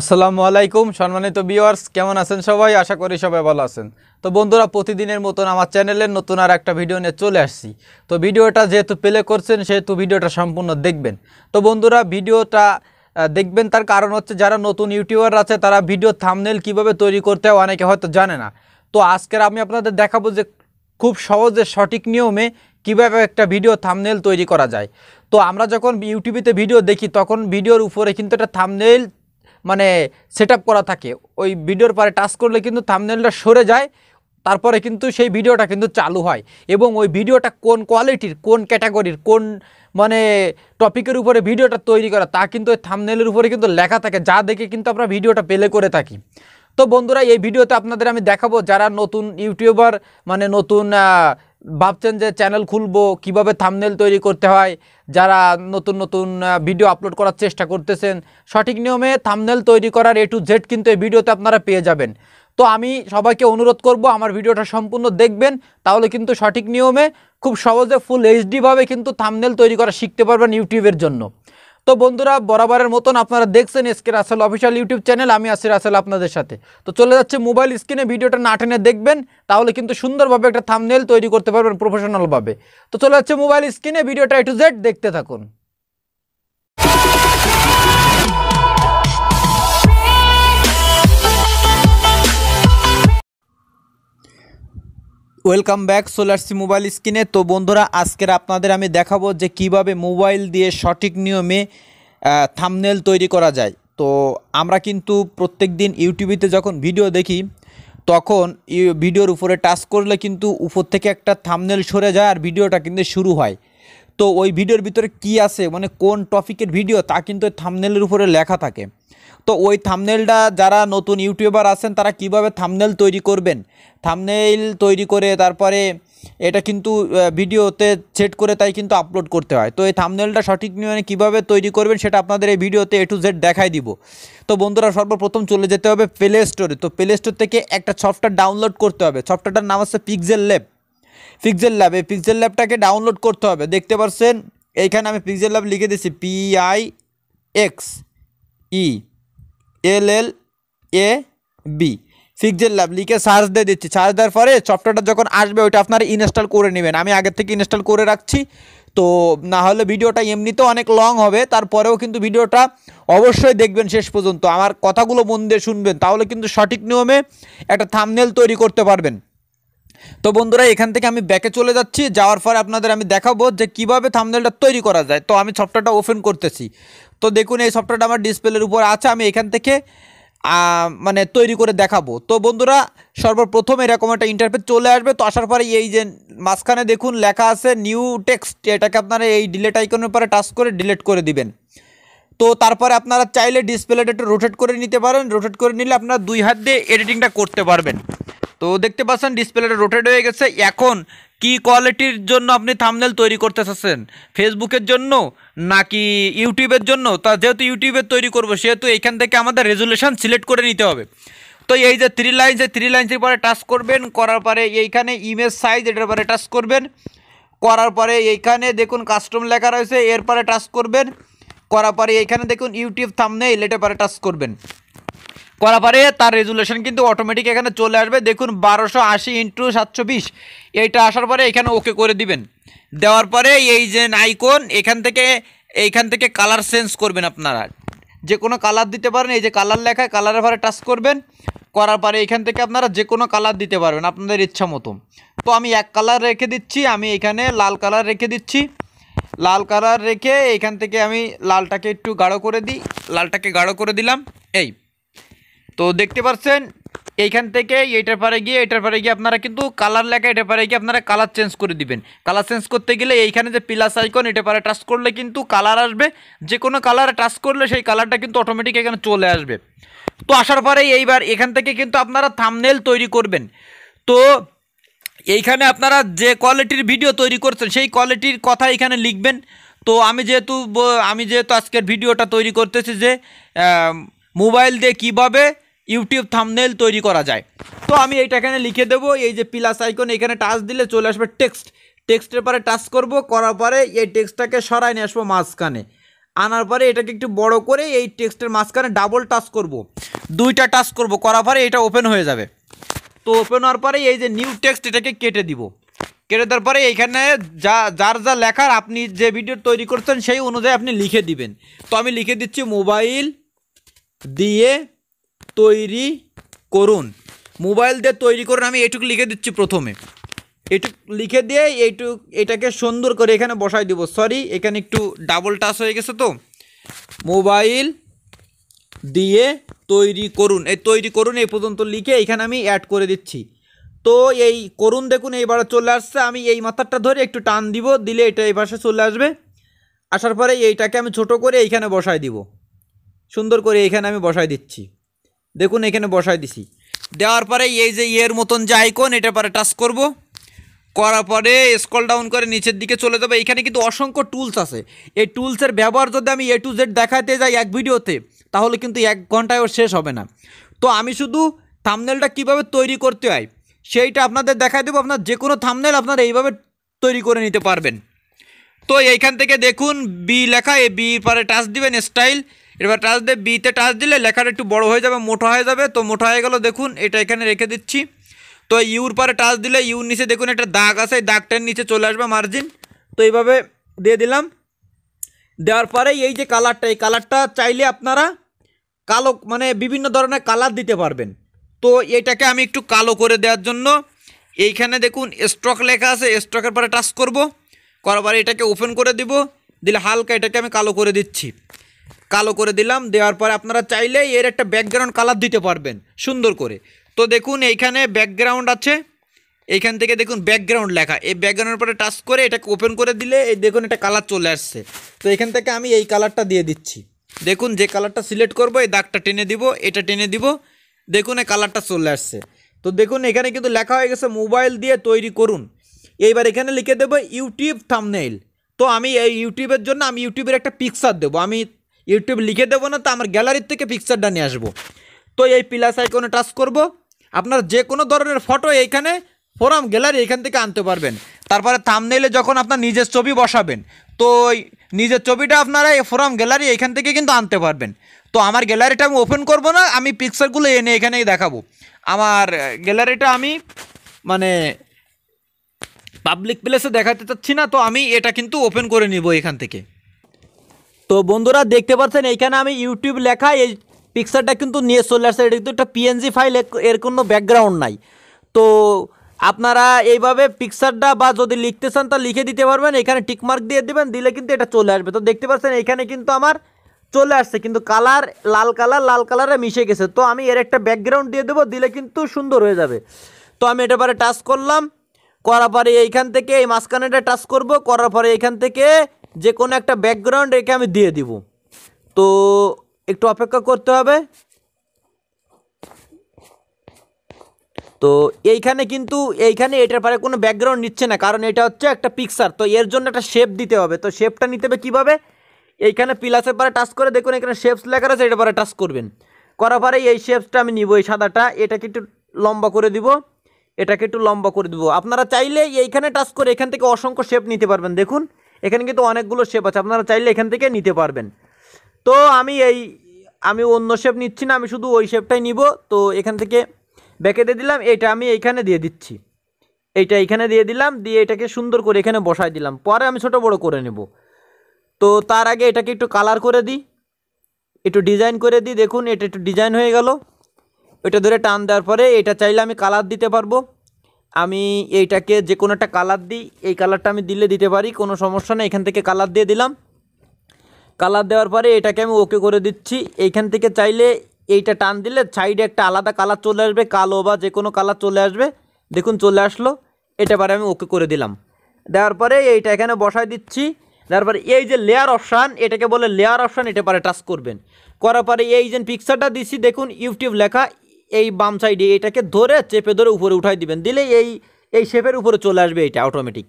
আসসালামু আলাইকুম সম্মানিত বিওয়ার্স কেমন আছেন সবাই আশা করি সবাই ভালো আছেন তো বন্ধুরা প্রতিদিনের মতন আমার চ্যানেলের নতুন আর একটা ভিডিও নিয়ে চলে আসছি তো ভিডিওটা যেহেতু প্লে করছেন সেহেতু ভিডিওটা সম্পূর্ণ দেখবেন তো বন্ধুরা ভিডিওটা দেখবেন তার কারণ হচ্ছে যারা নতুন ইউটিউবার আছে তারা ভিডিও থামনেল কিভাবে তৈরি করতে হয় অনেকে হয়তো জানে না তো আজকের আমি আপনাদের দেখাবো যে খুব সহজে সঠিক নিয়মে কীভাবে একটা ভিডিও থামনেল তৈরি করা যায় তো আমরা যখন ইউটিউবিতে ভিডিও দেখি তখন ভিডিওর উপরে কিন্তু একটা থামনেল মানে সেট করা থাকে ওই ভিডিওর পরে টাচ করলে কিন্তু থামনেলটা সরে যায় তারপরে কিন্তু সেই ভিডিওটা কিন্তু চালু হয় এবং ওই ভিডিওটা কোন কোয়ালিটির কোন ক্যাটাগরির কোন মানে টপিকের উপরে ভিডিওটা তৈরি করা তা কিন্তু ওই থামনেলের উপরে কিন্তু লেখা থাকে যা দেখে কিন্তু আমরা ভিডিওটা পেলে করে থাকি তো বন্ধুরা এই ভিডিওতে আপনাদের আমি দেখাবো যারা নতুন ইউটিউবার মানে নতুন ভাবছেন যে চ্যানেল খুলবো কিভাবে থামনেল তৈরি করতে হয় যারা নতুন নতুন ভিডিও আপলোড করার চেষ্টা করতেছেন সঠিক নিয়মে থামনেল তৈরি করার এ টু জেড কিন্তু এই ভিডিওতে আপনারা পেয়ে যাবেন তো আমি সবাইকে অনুরোধ করব আমার ভিডিওটা সম্পূর্ণ দেখবেন তাহলে কিন্তু সঠিক নিয়মে খুব সহজে ফুল এইচডিভাবে কিন্তু থামনেল তৈরি করা শিখতে পারবেন ইউটিউবের জন্য তো বন্ধুরা বরাবরের মতন আপনারা দেখছেন SK Rasel official YouTube channel আমি আসির রাসেল আপনাদের সাথে তো চলে যাচ্ছে মোবাইল স্ক্রিনে ভিডিওটা না টেনে দেখবেন তাহলে কিন্তু সুন্দরভাবে একটা থামনেল তৈরি করতে পারবেন প্রফেশনালভাবে তো চলে যাচ্ছে মোবাইল স্ক্রিনে ভিডিওটা এ টু জেড দেখতে থাকুন ওয়েলকাম ব্যাক সোলারসি মোবাইল স্ক্রিনে তো বন্ধুরা আজকের আপনাদের আমি দেখাবো যে কিভাবে মোবাইল দিয়ে সঠিক নিয়মে থামনেল তৈরি করা যায় তো আমরা কিন্তু প্রত্যেক দিন ইউটিউবেতে যখন ভিডিও দেখি তখন ভিডিওর উপরে টাচ করলে কিন্তু উপর থেকে একটা থামনেল সরে যায় আর ভিডিওটা কিন্তু শুরু হয় তো ওই ভিডিওর ভিতরে কি আছে মানে কোন টপিকের ভিডিও তা কিন্তু ওই থামনেলের উপরে লেখা থাকে তো ওই থামনেলটা যারা নতুন ইউটিউবার আছেন তারা কিভাবে থামনেল তৈরি করবেন থামনেল তৈরি করে তারপরে এটা কিন্তু ভিডিওতে সেট করে তাই কিন্তু আপলোড করতে হয় তো এই থামনেলটা সঠিক নিয়মে কীভাবে তৈরি করবেন সেটা আপনাদের এই ভিডিওতে এ টু জেড দেখাই দিব তো বন্ধুরা সর্বপ্রথম চলে যেতে হবে প্লে স্টোরে তো প্লে স্টোর থেকে একটা সফটওয়্যার ডাউনলোড করতে হবে সফটওয়্যারটার নাম আছে পিক্সেল ল্যাব পিক্সেল ল্যাব এই পিক্সেল ল্যাবটাকে ডাউনলোড করতে হবে দেখতে পাচ্ছেন এইখানে আমি পিক্সেল ল্যাব লিখে দিচ্ছি P I X E L L A B Pixel Lab লিখে সার্চ দিয়ে দিচ্ছি সার্চ দেওয়ার পরে সফটওয়্যারটা যখন আসবে ওইটা আপনারা ইনস্টল করে নেবেন আমি আগের থেকে ইনস্টল করে রাখছি তো না হলে ভিডিওটা এমনিতেও অনেক লং হবে তারপরেও কিন্তু ভিডিওটা অবশ্যই দেখবেন শেষ পর্যন্ত আমার কথাগুলো মন দিয়ে শুনবেন তাহলে কিন্তু সঠিক নিয়মে একটা থামনেল তৈরি করতে পারবেন তো বন্ধুরা এখান থেকে আমি ব্যাকে চলে যাচ্ছি যাওয়ার পরে আপনাদের আমি দেখাবো যে কিভাবে থামনেলটা তৈরি করা যায় তো আমি সফটওয়্যারটা ওপেন করতেছি তো দেখুন এই সফটওয়্যারটা আমার ডিসপ্লের উপর আছে আমি এখান থেকে মানে তৈরি করে দেখাবো তো বন্ধুরা সর্বপ্রথম এরকম একটা ইন্টারফেস চলে আসবে তো আসার পরে এই যে মাঝখানে দেখুন লেখা আছে নিউ টেক্সট এটাকে আপনারা এই ডিলেট আইকনের পরে টাচ করে ডিলেট করে দিবেন তো তারপরে আপনারা চাইলে ডিসপ্লেটা একটু রোটেট করে নিতে পারেন রোটেট করে নিলে আপনারা দুই হাত দিয়ে এডিটিংটা করতে পারবেন তো দেখতে পাচ্ছেন ডিসপ্লেটা রোটেট হয়ে গেছে এখন কি কোয়ালিটির জন্য আপনি থামনেল তৈরি করতে চাচ্ছেন ফেসবুকের জন্য নাকি ইউটিউবের জন্য তা যেহেতু ইউটিউবের তৈরি করবো সেহেতু এইখান থেকে আমাদের রেজুলেশন সিলেক্ট করে নিতে হবে তো এই যে থ্রি লাইন এই থ্রি লাইন্সের পরে টাচ করবেন করার পরে এইখানে ইমেজ সাইজ এটার পরে টাচ করবেন করার পরে এইখানে দেখুন কাস্টম লেখা রয়েছে এরপরে টাচ করবেন করার পরে এইখানে দেখুন ইউটিউব থামনেইল এটা পরে টাচ করবেন করা পারে তার রেজুলেশন কিন্তু অটোমেটিক এখানে চলে আসবে দেখুন বারোশো আশি ইন্টু সাতশো বিশ এইটা আসার পরে এখানে ওকে করে দিবেন দেওয়ার পরে এই যে আইকন এখান থেকে এইখান থেকে কালার চেঞ্জ করবেন আপনারা যে কোনো কালার দিতে পারেন এই যে কালার লেখায় কালারের পরে টাচ করবেন করার পরে এখান থেকে আপনারা যে কোনো কালার দিতে পারবেন আপনাদের ইচ্ছা মতো তো আমি এক কালার রেখে দিচ্ছি আমি এখানে লাল কালার রেখে দিচ্ছি লাল কালার রেখে এখান থেকে আমি লালটাকে একটু গাঢ় করে দিই লালটাকে গাঢ় করে দিলাম এই তো দেখতে পাচ্ছেন এইখান থেকে এইটার পারে গিয়ে এটার পারে গিয়ে আপনারা কিন্তু কালার লেখা এটার পারে গিয়ে আপনারা কালার চেঞ্জ করে দিবেন কালার চেঞ্জ করতে গেলে এইখানে যে প্লাস আইকন এটা পারে টাচ করলে কিন্তু কালার আসবে যে কোনো কালারে টাচ করলে সেই কালারটা কিন্তু অটোমেটিক এখানে চলে আসবে তো আসার পরে এইবার এখান থেকে কিন্তু আপনারা থামনেল তৈরি করবেন তো এইখানে আপনারা যে কোয়ালিটির ভিডিও তৈরি করছেন সেই কোয়ালিটির কথা এখানে লিখবেন তো আমি যেহেতু আমি যেহেতু আজকের ভিডিওটা তৈরি করতেছি যে মোবাইল দিয়ে কীভাবে ইউটিউব থামনেল তৈরি করা যায় তো আমি এইটা এখানে লিখে দেবো এই যে প্লাস আইকন এখানে টাচ দিলে চলে আসবে টেক্সট টেক্সটের পরে টাচ করব করার পরে এই টেক্সটটাকে সরাই নিয়ে আসবো মাঝখানে আনার পরে এটাকে একটু বড় করে এই টেক্সটের মাঝখানে ডাবল টাচ করব। দুইটা টাচ করব করার পরে এটা ওপেন হয়ে যাবে তো ওপেন হওয়ার পরে এই যে নিউ টেক্সট এটাকে কেটে দিব কেটে দেওয়ার পরে এইখানে যা যার যা লেখার আপনি যে ভিডিও তৈরি করছেন সেই অনুযায়ী আপনি লিখে দিবেন তো আমি লিখে দিচ্ছি মোবাইল দিয়ে তৈরি করুন মোবাইল দিয়ে তৈরি করুন আমি এটুকু লিখে দিচ্ছি প্রথমে এটুক লিখে দিয়ে এইটুক এটাকে সুন্দর করে এখানে বসাই দিব সরি এখানে একটু ডাবল টাচ হয়ে গেছে তো মোবাইল দিয়ে তৈরি করুন এই তৈরি করুন এই পর্যন্ত লিখে এখানে আমি অ্যাড করে দিচ্ছি তো এই করুন দেখুন এইবার চলে আসছে আমি এই মাথারটা ধরে একটু টান দিব দিলে এটা এই পাশে চলে আসবে আসার পরে এইটাকে আমি ছোট করে এইখানে বসাই দিব সুন্দর করে এইখানে আমি বসাই দিচ্ছি দেখুন এখানে বসায় দিছি দেওয়ার পরে এই যে ইয়ের মতন যে আইকন এটার পরে টাচ করব করার পরে স্কল ডাউন করে নিচের দিকে চলে যাবে এখানে কিন্তু অসংখ্য টুলস আছে এই টুলসের ব্যবহার যদি আমি এ টু জেড দেখাতে যাই এক ভিডিওতে তাহলে কিন্তু এক ঘন্টায় ওর শেষ হবে না তো আমি শুধু থামনেলটা কিভাবে তৈরি করতে হয় সেইটা আপনাদের দেখাই দেবো আপনার যে কোনো থামনেল আপনারা এইভাবে তৈরি করে নিতে পারবেন তো এইখান থেকে দেখুন বি লেখা এ বি পরে টাচ দিবেন স্টাইল এবার টাচ দিয়ে বিতে টাচ দিলে লেখাটা একটু বড় হয়ে যাবে মোটা হয়ে যাবে তো মোটা হয়ে গেল দেখুন এটা এখানে রেখে দিচ্ছি তো ইউর পরে টাচ দিলে ইউর নিচে দেখুন একটা দাগ আছে এই দাগটার নিচে চলে আসবে মার্জিন তো এইভাবে দিয়ে দিলাম দেওয়ার পরে এই যে কালারটা এই কালারটা চাইলে আপনারা কালো মানে বিভিন্ন ধরনের কালার দিতে পারবেন তো এটাকে আমি একটু কালো করে দেওয়ার জন্য এইখানে দেখুন স্ট্রক লেখা আছে স্ট্রকের পরে টাচ করব করার পরে এটাকে ওপেন করে দিব দিলে হালকা এটাকে আমি কালো করে দিচ্ছি কালো করে দিলাম দেওয়ার পরে আপনারা চাইলে এর একটা ব্যাকগ্রাউন্ড কালার দিতে পারবেন সুন্দর করে তো দেখুন এইখানে ব্যাকগ্রাউন্ড আছে এইখান থেকে দেখুন ব্যাকগ্রাউন্ড লেখা এই ব্যাকগ্রাউন্ডের পরে টাচ করে এটাকে ওপেন করে দিলে এই দেখুন এটা কালার চলে আসছে তো এখান থেকে আমি এই কালারটা দিয়ে দিচ্ছি দেখুন যে কালারটা সিলেক্ট করব এই দাগটা টেনে দিব এটা টেনে দিব দেখুন এই কালারটা চলে আসছে তো দেখুন এখানে কিন্তু লেখা হয়ে গেছে মোবাইল দিয়ে তৈরি করুন এইবার এখানে লিখে দেবো ইউটিউব থামনেইল তো আমি এই ইউটিউবের জন্য আমি ইউটিউবের একটা পিকচার দেবো আমি ইউটিউব লিখে দেবো না তো আমার গ্যালারির থেকে পিকচারটা নিয়ে আসবো তো এই প্লাস আইকনে টাচ করব আপনার যে কোনো ধরনের ফটো এইখানে ফোরাম গ্যালারি এখান থেকে আনতে পারবেন তারপরে থামনেইলে যখন আপনার নিজের ছবি বসাবেন তো নিজের ছবিটা আপনারা এই ফোরাম গ্যালারি এখান থেকে কিন্তু আনতে পারবেন তো আমার গ্যালারিটা আমি ওপেন করব না আমি পিকচারগুলো এনে এখানেই দেখাবো আমার গ্যালারিটা আমি মানে পাবলিক প্লেসে দেখাতে চাচ্ছি না তো আমি এটা কিন্তু ওপেন করে নিব এখান থেকে তো বন্ধুরা দেখতে পাচ্ছেন এইখানে আমি ইউটিউব লেখা এই পিকচারটা কিন্তু নিয়ে চলে আসছে এটা কিন্তু একটা পিএনজি ফাইল এর কোনো ব্যাকগ্রাউন্ড নাই তো আপনারা এইভাবে পিকচারটা বা যদি লিখতে চান তা লিখে দিতে পারবেন এখানে টিকমার্ক দিয়ে দেবেন দিলে কিন্তু এটা চলে আসবে তো দেখতে পাচ্ছেন এখানে কিন্তু আমার চলে আসছে কিন্তু কালার লাল কালার লাল কালারে মিশে গেছে তো আমি এর একটা ব্যাকগ্রাউন্ড দিয়ে দেবো দিলে কিন্তু সুন্দর হয়ে যাবে তো আমি এটা পরে টাচ করলাম করার পরে এইখান থেকে এই মাঝখানেটা টাচ করব করার পরে এইখান থেকে যে কোনো একটা ব্যাকগ্রাউন্ড রেখে আমি দিয়ে দিব তো একটু অপেক্ষা করতে হবে তো এইখানে কিন্তু এইখানে এটার পরে কোনো ব্যাকগ্রাউন্ড নিচ্ছে না কারণ এটা হচ্ছে একটা পিকচার তো এর জন্য একটা শেপ দিতে হবে তো শেপটা নিতে হবে কীভাবে এইখানে প্লাসের পরে টাচ করে দেখুন এখানে শেপস লেখা আছে এটার পরে টাচ করবেন করার পরে এই শেপসটা আমি নিব এই সাদাটা এটাকে একটু লম্বা করে দিব এটাকে একটু লম্বা করে দিব আপনারা চাইলে এইখানে টাচ করে এখান থেকে অসংখ্য শেপ নিতে পারবেন দেখুন এখানে কিন্তু অনেকগুলো শেপ আছে আপনারা চাইলে এখান থেকে নিতে পারবেন তো আমি এই আমি অন্য শেপ নিচ্ছি না আমি শুধু ওই শেপটাই নিব তো এখান থেকে দিয়ে দিলাম এটা আমি এইখানে দিয়ে দিচ্ছি এইটা এখানে দিয়ে দিলাম দিয়ে এটাকে সুন্দর করে এখানে বসায় দিলাম পরে আমি ছোট বড় করে নেব তো তার আগে এটাকে একটু কালার করে দিই একটু ডিজাইন করে দিই দেখুন এটা একটু ডিজাইন হয়ে গেল এটা ধরে টান দেওয়ার পরে এটা চাইলে আমি কালার দিতে পারবো আমি এইটাকে যে কোনো একটা কালার দিই এই কালারটা আমি দিলে দিতে পারি কোনো সমস্যা নেই এখান থেকে কালার দিয়ে দিলাম কালার দেওয়ার পরে এটাকে আমি ওকে করে দিচ্ছি এইখান থেকে চাইলে এইটা টান দিলে সাইডে একটা আলাদা কালার চলে আসবে কালো বা যে কোনো কালার চলে আসবে দেখুন চলে আসলো এটা পরে আমি ওকে করে দিলাম দেওয়ার পরে এইটা এখানে বসায় দিচ্ছি পরে এই যে লেয়ার অপশান এটাকে বলে লেয়ার অপশান এটা পরে টাচ করবেন করার পরে এই যে পিকচারটা দিচ্ছি দেখুন ইউটিউব লেখা এই বাম সাইডে এটাকে ধরে চেপে ধরে উপরে উঠাই দিবেন দিলে এই এই শেপের উপরে চলে আসবে এটা অটোমেটিক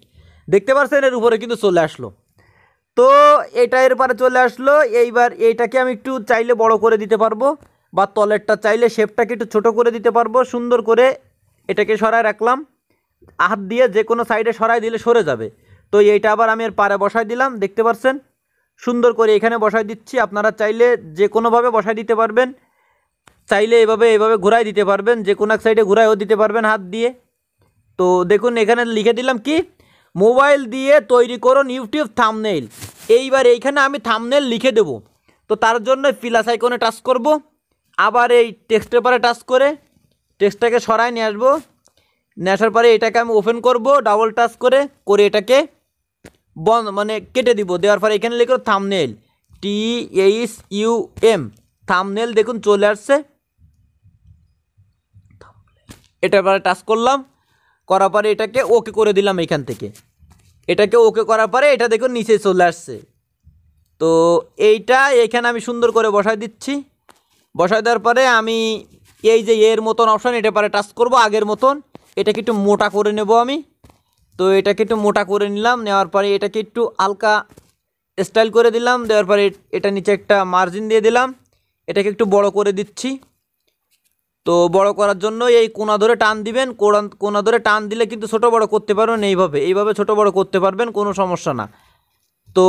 দেখতে পাচ্ছেন এর উপরে কিন্তু চলে আসলো তো এটা এর চলে আসলো এইবার এইটাকে আমি একটু চাইলে বড় করে দিতে পারবো বা তলেরটা চাইলে শেপটাকে একটু ছোট করে দিতে পারবো সুন্দর করে এটাকে সরায় রাখলাম হাত দিয়ে যে কোনো সাইডে সরাই দিলে সরে যাবে তো এইটা আবার আমি এর পারে বসায় দিলাম দেখতে পাচ্ছেন সুন্দর করে এখানে বসায় দিচ্ছি আপনারা চাইলে যে কোনোভাবে বসায় দিতে পারবেন চাইলে এভাবে এভাবে ঘুরাই দিতে পারবেন যে কোনো এক সাইডে ঘুরাইও দিতে পারবেন হাত দিয়ে তো দেখুন এখানে লিখে দিলাম কি মোবাইল দিয়ে তৈরি করুন ইউটিউব থামনেইল এইবার এইখানে আমি থামনেল লিখে দেব তো তার জন্য প্লাস আইকনে টাচ করব আবার এই টেক্সট পেপারে টাচ করে টেক্সটটাকে সরায় নিয়ে আসবো নিয়ে আসার পরে এটাকে আমি ওপেন করব ডাবল টাচ করে করে এটাকে বন মানে কেটে দিব দেওয়ার পরে এখানে লিখে thumbnail T H U M thumbnail দেখুন চলে আসছে এটা পরে টাচ করলাম করার পরে এটাকে ওকে করে দিলাম এখান থেকে এটাকে ওকে করার পরে এটা দেখুন নিচে চলে আসছে তো এইটা এখানে আমি সুন্দর করে বসায় দিচ্ছি বসায় দেওয়ার পরে আমি এই যে এর মতন অপশান এটা পরে টাচ করব আগের মতন এটাকে একটু মোটা করে নেব আমি তো এটাকে একটু মোটা করে নিলাম নেওয়ার পরে এটাকে একটু হালকা স্টাইল করে দিলাম দেওয়ার পরে এটা নিচে একটা মার্জিন দিয়ে দিলাম এটাকে একটু বড় করে দিচ্ছি তো বড় করার জন্য এই কোনা ধরে টান দিবেন কোনা ধরে টান দিলে কিন্তু ছোট বড় করতে পারবেন এইভাবে এইভাবে ছোট বড় করতে পারবেন কোনো সমস্যা না তো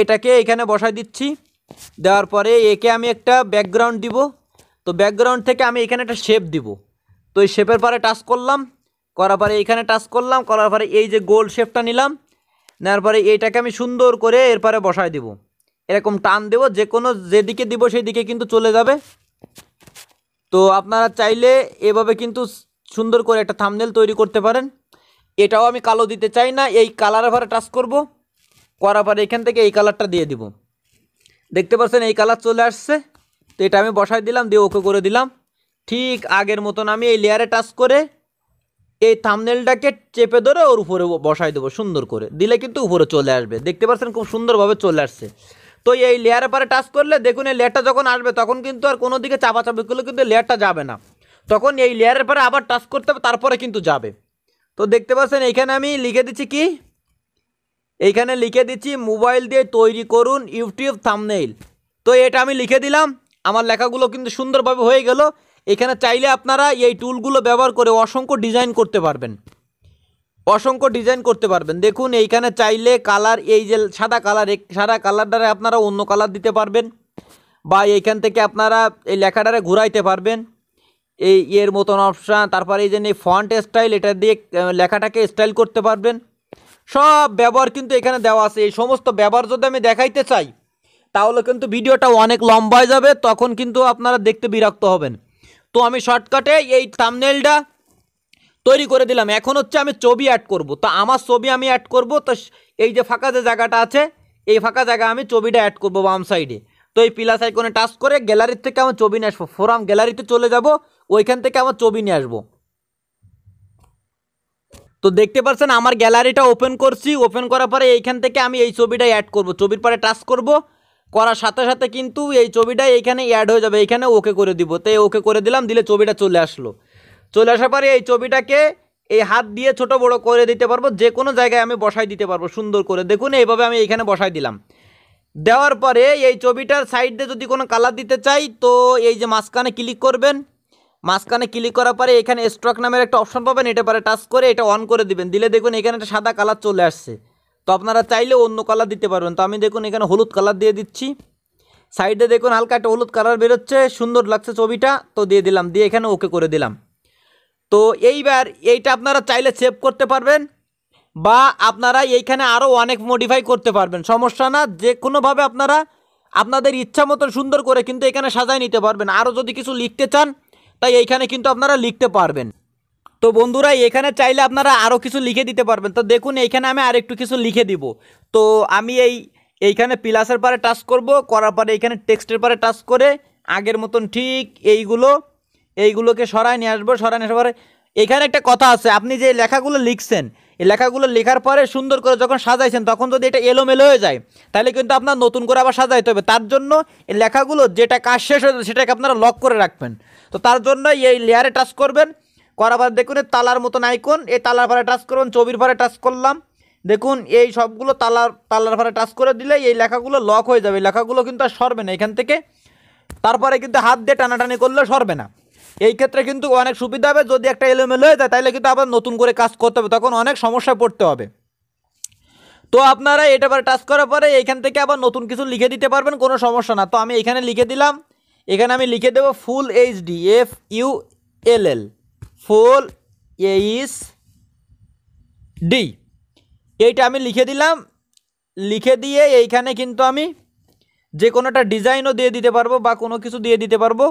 এটাকে এখানে বসায় দিচ্ছি দেওয়ার পরে একে আমি একটা ব্যাকগ্রাউন্ড দিব তো ব্যাকগ্রাউন্ড থেকে আমি এখানে একটা শেপ দিব তো এই শেপের পরে টাচ করলাম করার পরে এইখানে টাচ করলাম করার পরে এই যে গোল শেপটা নিলাম নেওয়ার পরে এইটাকে আমি সুন্দর করে এরপরে বসায় দিব এরকম টান দেব যে কোনো যেদিকে দিব সেই দিকে কিন্তু চলে যাবে তো আপনারা চাইলে এভাবে কিন্তু সুন্দর করে একটা থামনেল তৈরি করতে পারেন এটাও আমি কালো দিতে চাই না এই কালারের ভারে টাচ করব করার পরে এখান থেকে এই কালারটা দিয়ে দিব দেখতে পাচ্ছেন এই কালার চলে আসছে তো এটা আমি বসায় দিলাম দিয়ে ওকে করে দিলাম ঠিক আগের মতন আমি এই লেয়ারে টাচ করে এই থামনেলটাকে চেপে ধরে ওর উপরে বসায় দেবো সুন্দর করে দিলে কিন্তু উপরে চলে আসবে দেখতে পাচ্ছেন খুব সুন্দরভাবে চলে আসছে তো এই লেয়ারের পরে টাচ করলে দেখুন এই লেয়ারটা যখন আসবে তখন কিন্তু আর কোনো দিকে চাপাচাপি করলে কিন্তু লেয়ারটা যাবে না তখন এই লেয়ারের পরে আবার টাচ করতে হবে তারপরে কিন্তু যাবে তো দেখতে পাচ্ছেন এইখানে আমি লিখে দিচ্ছি কি এইখানে লিখে দিচ্ছি মোবাইল দিয়ে তৈরি করুন ইউটিউব থামনেইল তো এটা আমি লিখে দিলাম আমার লেখাগুলো কিন্তু সুন্দরভাবে হয়ে গেল এখানে চাইলে আপনারা এই টুলগুলো ব্যবহার করে অসংখ্য ডিজাইন করতে পারবেন অসংখ্য ডিজাইন করতে পারবেন দেখুন এইখানে চাইলে কালার এই যে সাদা কালার সাদা কালার দ্বারা আপনারা অন্য কালার দিতে পারবেন বা এইখান থেকে আপনারা এই লেখাটারে ঘুরাইতে পারবেন এই এর মতন অপশান তারপরে এই যে ফন্ট স্টাইল এটা দিয়ে লেখাটাকে স্টাইল করতে পারবেন সব ব্যবহার কিন্তু এখানে দেওয়া আছে এই সমস্ত ব্যবহার যদি আমি দেখাইতে চাই তাহলে কিন্তু ভিডিওটা অনেক লম্বায় যাবে তখন কিন্তু আপনারা দেখতে বিরক্ত হবেন তো আমি শর্টকাটে এই থামনেলটা তৈরি করে দিলাম এখন হচ্ছে আমি ছবি অ্যাড করব তো আমার ছবি আমি অ্যাড করব তো এই যে ফাঁকা যে জায়গাটা আছে এই ফাঁকা জায়গা আমি ছবিটা অ্যাড করব বাম সাইডে তো এই পিলা সাইকনে টাচ করে গ্যালারির থেকে আমার ছবি নিয়ে আসবো ফোরাম গ্যালারিতে চলে যাব ওইখান থেকে আমার ছবি নিয়ে আসবো তো দেখতে পাচ্ছেন আমার গ্যালারিটা ওপেন করছি ওপেন করার পরে এইখান থেকে আমি এই ছবিটা অ্যাড করব ছবির পরে টাচ করব করার সাথে সাথে কিন্তু এই ছবিটা এইখানে অ্যাড হয়ে যাবে এখানে ওকে করে দিব তো ওকে করে দিলাম দিলে ছবিটা চলে আসলো চলে আসার পরে এই ছবিটাকে এই হাত দিয়ে ছোট বড় করে দিতে পারবো যে কোনো জায়গায় আমি বসাই দিতে পারবো সুন্দর করে দেখুন এইভাবে আমি এখানে বসাই দিলাম দেওয়ার পরে এই ছবিটার সাইড দিয়ে যদি কোনো কালার দিতে চাই তো এই যে মাঝখানে ক্লিক করবেন মাঝখানে ক্লিক করার পরে এখানে স্ট্রক নামের একটা অপশন পাবেন এটা পরে টাচ করে এটা অন করে দিবেন দিলে দেখুন এখানে একটা সাদা কালার চলে আসছে তো আপনারা চাইলে অন্য কালার দিতে পারবেন তো আমি দেখুন এখানে হলুদ কালার দিয়ে দিচ্ছি সাইডে দেখুন হালকা একটা হলুদ কালার বেরোচ্ছে সুন্দর লাগছে ছবিটা তো দিয়ে দিলাম দিয়ে এখানে ওকে করে দিলাম তো এইবার এইটা আপনারা চাইলে সেভ করতে পারবেন বা আপনারা এইখানে আরও অনেক মডিফাই করতে পারবেন সমস্যা না যে কোনোভাবে আপনারা আপনাদের ইচ্ছা মতন সুন্দর করে কিন্তু এখানে সাজায় নিতে পারবেন আরও যদি কিছু লিখতে চান তাই এইখানে কিন্তু আপনারা লিখতে পারবেন তো বন্ধুরা এখানে চাইলে আপনারা আরও কিছু লিখে দিতে পারবেন তো দেখুন এইখানে আমি আর একটু কিছু লিখে দিব তো আমি এই এইখানে প্লাসের পারে টাচ করব করার পরে এইখানে টেক্সটের পারে টাচ করে আগের মতন ঠিক এইগুলো এইগুলোকে সরায় নিয়ে আসবো সরায় নিয়ে আসার পরে এখানে একটা কথা আছে আপনি যে লেখাগুলো লিখছেন এই লেখাগুলো লেখার পরে সুন্দর করে যখন সাজাইছেন তখন যদি এটা এলোমেলো হয়ে যায় তাহলে কিন্তু আপনার নতুন করে আবার সাজাইতে হবে তার জন্য এই লেখাগুলো যেটা কাজ শেষ হয়ে সেটাকে আপনারা লক করে রাখবেন তো তার জন্য এই লেয়ারে টাচ করবেন করার পর দেখুন তালার মতন আইকন এই তালার পরে টাচ করবেন চবির পরে টাচ করলাম দেখুন এই সবগুলো তালার তালার পরে টাচ করে দিলে এই লেখাগুলো লক হয়ে যাবে লেখাগুলো কিন্তু আর সরবে না এখান থেকে তারপরে কিন্তু হাত দিয়ে টানাটানি করলে সরবে না এই ক্ষেত্রে কিন্তু অনেক সুবিধা হবে যদি একটা এলোমেলো হয়ে যায় তাহলে কিন্তু আবার নতুন করে কাজ করতে হবে তখন অনেক সমস্যা পড়তে হবে তো আপনারা এটা পরে টাচ করার পরে এইখান থেকে আবার নতুন কিছু লিখে দিতে পারবেন কোনো সমস্যা না তো আমি এখানে লিখে দিলাম এখানে আমি লিখে দেবো full HD F U L L full H D এইটা আমি লিখে দিলাম লিখে দিয়ে এইখানে কিন্তু আমি যে কোনো একটা ডিজাইনও দিয়ে দিতে পারবো বা কোনো কিছু দিয়ে দিতে পারবো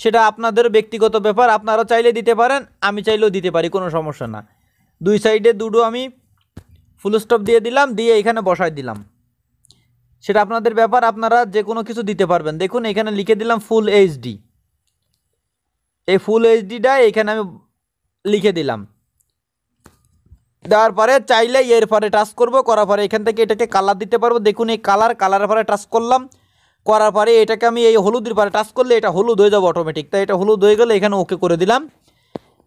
সেটা আপনাদের ব্যক্তিগত ব্যাপার আপনারা চাইলে দিতে পারেন আমি চাইলেও দিতে পারি কোনো সমস্যা না দুই সাইডে দুটো আমি ফুল স্টপ দিয়ে দিলাম দিয়ে এখানে বসায় দিলাম সেটা আপনাদের ব্যাপার আপনারা যে কোনো কিছু দিতে পারবেন দেখুন এখানে লিখে দিলাম ফুল এইচডি এই ফুল এইচডিটা এখানে আমি লিখে দিলাম দেওয়ার পরে চাইলে এর পরে টাচ করব করার পরে এখান থেকে এটাকে কালার দিতে পারবো দেখুন এই কালার কালারের পরে টাচ করলাম করার পরে এটাকে আমি এই হলুদের পরে টাচ করলে এটা হলুদ হয়ে যাবে অটোমেটিক তাই এটা হলুদ হয়ে গেলে এখানে ওকে করে দিলাম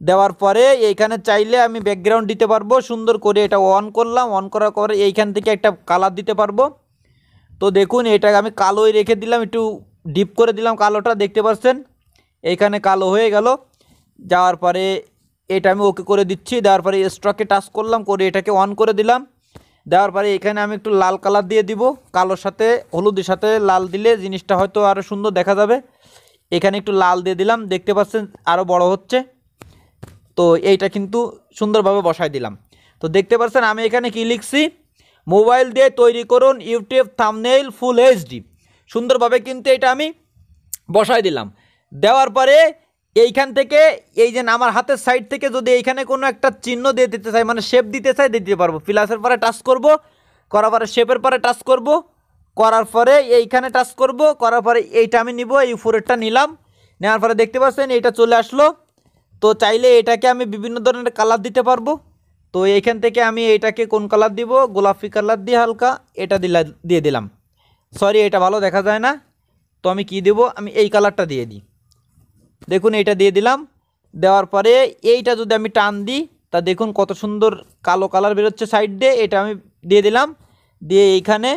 দেওয়ার পরে এইখানে চাইলে আমি ব্যাকগ্রাউন্ড দিতে পারবো সুন্দর করে এটা অন করলাম অন করার পরে এইখান থেকে একটা কালার দিতে পারবো তো দেখুন এটা আমি কালোই রেখে দিলাম একটু ডিপ করে দিলাম কালোটা দেখতে পাচ্ছেন এইখানে কালো হয়ে গেল যাওয়ার পরে এটা আমি ওকে করে দিচ্ছি দেওয়ার পরে স্ট্রকে টাচ করলাম করে এটাকে অন করে দিলাম দেওয়ার পরে এখানে আমি একটু লাল কালার দিয়ে দিব কালোর সাথে হলুদের সাথে লাল দিলে জিনিসটা হয়তো আরও সুন্দর দেখা যাবে এখানে একটু লাল দিয়ে দিলাম দেখতে পাচ্ছেন আরও বড় হচ্ছে তো এইটা কিন্তু সুন্দরভাবে বসায় দিলাম তো দেখতে পাচ্ছেন আমি এখানে কি লিখছি মোবাইল দিয়ে তৈরি করুন ইউটিউব থামনেইল ফুল এইচডি সুন্দরভাবে কিন্তু এটা আমি বসায় দিলাম দেওয়ার পরে এইখান থেকে এই যে আমার হাতের সাইড থেকে যদি এইখানে কোনো একটা চিহ্ন দিয়ে দিতে চাই মানে শেপ দিতে চাই দিতে পারবো প্লাসের পরে টাচ করব করার পরে শেপের পরে টাচ করব করার পরে এইখানে টাচ করব করার পরে এইটা আমি নিব এই ফোরেরটা নিলাম নেওয়ার পরে দেখতে পাচ্ছেন এইটা চলে আসলো তো চাইলে এটাকে আমি বিভিন্ন ধরনের কালার দিতে পারবো তো এইখান থেকে আমি এইটাকে কোন কালার দিব গোলাপি কালার দিয়ে হালকা এটা দিলা দিয়ে দিলাম সরি এটা ভালো দেখা যায় না তো আমি কি দেব আমি এই কালারটা দিয়ে দিই দেখুন এইটা দিয়ে দিলাম দেওয়ার পরে এইটা যদি আমি টান দিই তা দেখুন কত সুন্দর কালো কালার বেরোচ্ছে সাইড দিয়ে এটা আমি দিয়ে দিলাম দিয়ে এইখানে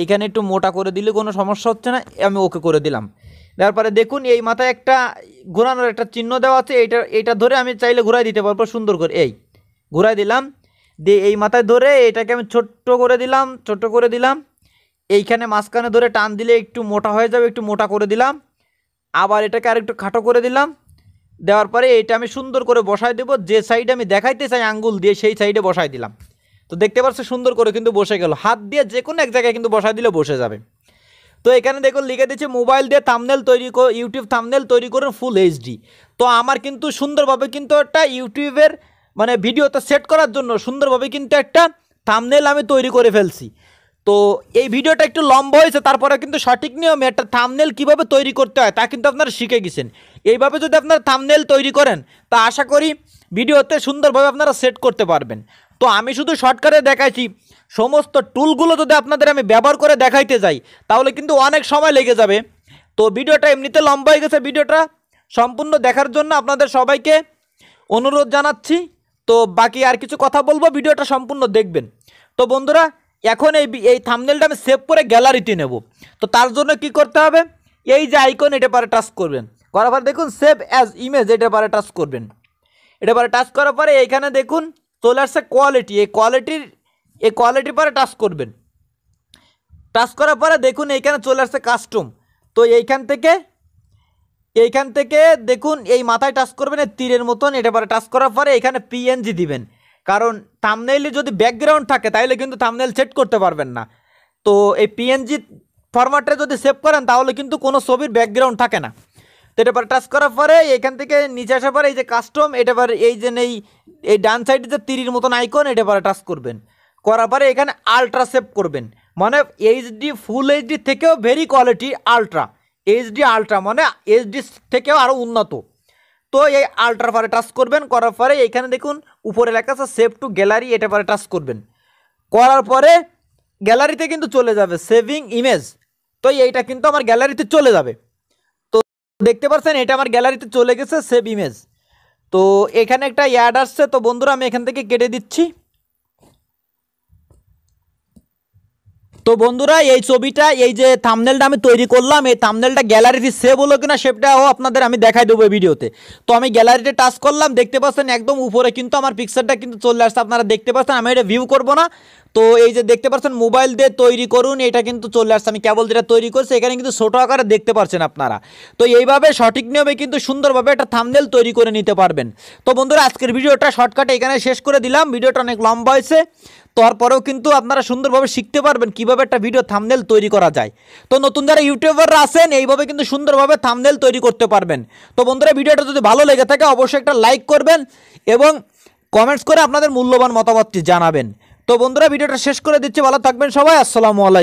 এইখানে একটু মোটা করে দিলে কোনো সমস্যা হচ্ছে না আমি ওকে করে দিলাম তারপরে দেখুন এই মাথায় একটা ঘোরানোর একটা চিহ্ন দেওয়া আছে এইটা এইটা ধরে আমি চাইলে ঘুরাই দিতে পারবো সুন্দর করে এই ঘুরাই দিলাম দিয়ে এই মাথায় ধরে এটাকে আমি ছোট্ট করে দিলাম ছোট্ট করে দিলাম এইখানে মাঝখানে ধরে টান দিলে একটু মোটা হয়ে যাবে একটু মোটা করে দিলাম আবার এটাকে আরেকটু খাটো করে দিলাম দেওয়ার পরে এটা আমি সুন্দর করে বসায় দেবো যে সাইডে আমি দেখাইতে চাই আঙ্গুল দিয়ে সেই সাইডে বসায় দিলাম তো দেখতে পাচ্ছ সুন্দর করে কিন্তু বসে গেল হাত দিয়ে যে কোনো এক জায়গায় কিন্তু বসায় দিলে বসে যাবে তো এখানে দেখো লিখে দিচ্ছে মোবাইল দিয়ে থামনেল তৈরি ইউটিউব থামনেল তৈরি করুন ফুল এইচডি তো আমার কিন্তু সুন্দরভাবে কিন্তু একটা ইউটিউবের মানে ভিডিওটা সেট করার জন্য সুন্দরভাবে কিন্তু একটা থামনেল আমি তৈরি করে ফেলছি তো এই ভিডিওটা একটু লম্বা হয়েছে তারপরে কিন্তু সঠিক নিয়মে একটা থামনেল কিভাবে তৈরি করতে হয় তা কিন্তু আপনারা শিখে গেছেন এইভাবে যদি আপনারা থামনেল তৈরি করেন তা আশা করি ভিডিওতে সুন্দরভাবে আপনারা সেট করতে পারবেন তো আমি শুধু শর্টকাটে দেখাইছি সমস্ত টুলগুলো যদি আপনাদের আমি ব্যবহার করে দেখাইতে যাই তাহলে কিন্তু অনেক সময় লেগে যাবে তো ভিডিওটা এমনিতে লম্বা হয়ে গেছে ভিডিওটা সম্পূর্ণ দেখার জন্য আপনাদের সবাইকে অনুরোধ জানাচ্ছি তো বাকি আর কিছু কথা বলবো ভিডিওটা সম্পূর্ণ দেখবেন তো বন্ধুরা এখন এই এই থামনেলটা আমি সেভ করে গ্যালারিতে নেব তো তার জন্য কি করতে হবে এই যে আইকন এটা পরে টাচ করবেন করার পর দেখুন সেভ অ্যাজ ইমেজ এটা পরে টাচ করবেন এটা পরে টাচ করার পরে এইখানে দেখুন চলে আসছে কোয়ালিটি এই কোয়ালিটির এই কোয়ালিটি পরে টাচ করবেন টাচ করার পরে দেখুন এইখানে চলে আসছে কাস্টম তো এইখান থেকে এইখান থেকে দেখুন এই মাথায় টাচ করবেন এই তীরের মতন এটা পরে টাচ করার পরে এখানে পিএনজি দিবেন কারণ থামনেইলে যদি ব্যাকগ্রাউন্ড থাকে তাহলে কিন্তু থামনেইল সেট করতে পারবেন না তো এই পিএনজি ফরম্যাটে যদি সেভ করেন তাহলে কিন্তু কোনো ছবির ব্যাকগ্রাউন্ড থাকে না তো এটা পরে টাচ করার পরে এখান থেকে নিচে আসার পরে এই যে কাস্টম এটা পরে এই যে এই এই ডান সাইডে যে তিরির মতন আইকন এটা পরে টাচ করবেন করার পরে এখানে আলট্রা সেভ করবেন মানে এইচডি ফুল এইচডি থেকেও very quality ultra HD ultra মানে এইচডি থেকেও আরও উন্নত তো এই আলট্রা পরে টাচ করবেন করার পরে এখানে দেখুন উপরে লেখা আছে সেভ টু গ্যালারি এটা পরে টাচ করবেন করার পরে গ্যালারিতে কিন্তু চলে যাবে সেভিং ইমেজ তো এইটা কিন্তু আমার গ্যালারিতে চলে যাবে তো দেখতে পাচ্ছেন এটা আমার গ্যালারিতে চলে গেছে সেভ ইমেজ তো এখানে একটা অ্যাড আসছে তো বন্ধুরা আমি এখান থেকে কেটে দিচ্ছি তো বন্ধুরা এই ছবিটা এই যে থামনেলটা আমি তৈরি করলাম এই থামনেলটা গ্যালারিতে সেভ হলো কিনা সেটাও আপনাদের আমি দেখাই দেবো ভিডিওতে তো আমি গ্যালারিতে টাচ করলাম দেখতে পাচ্ছেন একদম উপরে কিন্তু আমার পিকচারটা কিন্তু চলে আসছে আপনারা দেখতে পাচ্ছেন আমি এটা ভিউ করবো না তো এই যে দেখতে পাচ্ছেন মোবাইল দিয়ে তৈরি করুন এটা কিন্তু চলে আসছে আমি কেবল যেটা তৈরি করছি এখানে কিন্তু ছোটো আকারে দেখতে পাচ্ছেন আপনারা তো এইভাবে সঠিক নিয়মে কিন্তু সুন্দরভাবে একটা থামনেল তৈরি করে নিতে পারবেন তো বন্ধুরা আজকের ভিডিওটা শর্টকাটে এখানে শেষ করে দিলাম ভিডিওটা অনেক লম্বা হয়েছে তারপরেও কিন্তু আপনারা সুন্দরভাবে শিখতে পারবেন কিভাবে একটা ভিডিও থামনেল তৈরি করা যায় তো নতুন যারা ইউটিউবাররা আছেন এইভাবে কিন্তু সুন্দরভাবে থামনেল তৈরি করতে পারবেন তো বন্ধুরা ভিডিওটা যদি ভালো লেগে থাকে অবশ্যই একটা লাইক করবেন এবং কমেন্টস করে আপনাদের মূল্যবান মতামতটি জানাবেন তো বন্ধুরা ভিডিওটা শেষ করে দিচ্ছি ভালো থাকবেন সবাই আসসালামু আলাইকুম